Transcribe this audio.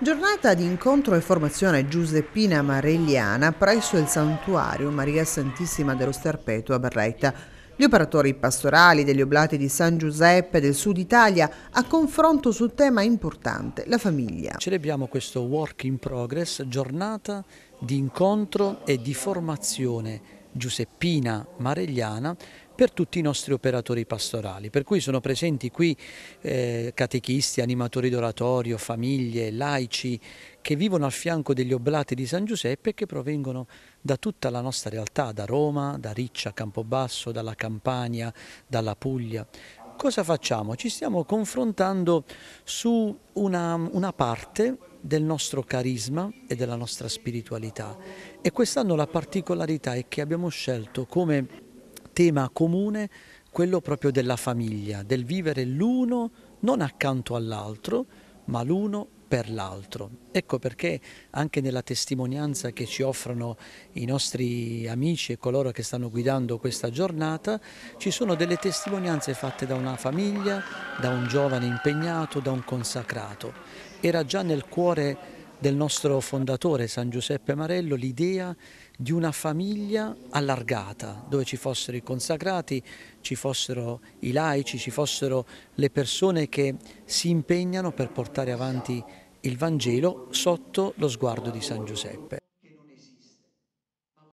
Giornata di incontro e formazione giuseppina marelliana presso il santuario Maria Santissima dello Starpeto a Barretta. Gli operatori pastorali degli oblati di San Giuseppe del Sud Italia a confronto sul tema importante, la famiglia. Celebriamo questo work in progress, giornata di incontro e di formazione giuseppina marelliana per tutti i nostri operatori pastorali, per cui sono presenti qui eh, catechisti, animatori d'oratorio, famiglie, laici che vivono al fianco degli oblati di San Giuseppe e che provengono da tutta la nostra realtà, da Roma, da Riccia, Campobasso, dalla Campania, dalla Puglia cosa facciamo? Ci stiamo confrontando su una, una, parte del nostro carisma e della nostra spiritualità e quest'anno la particolarità è che abbiamo scelto come tema comune quello proprio della famiglia, del vivere l'uno non accanto all'altro, ma l'uno per l'altro. Ecco perché anche nella testimonianza che ci offrono i nostri amici e coloro che stanno guidando questa giornata, ci sono delle testimonianze fatte da una famiglia, da un giovane impegnato, da un consacrato. Era già nel cuore del nostro fondatore San Giuseppe Marello l'idea di una famiglia allargata dove ci fossero i consacrati, ci fossero i laici, ci fossero le persone che si impegnano per portare avanti il Vangelo sotto lo sguardo di San Giuseppe.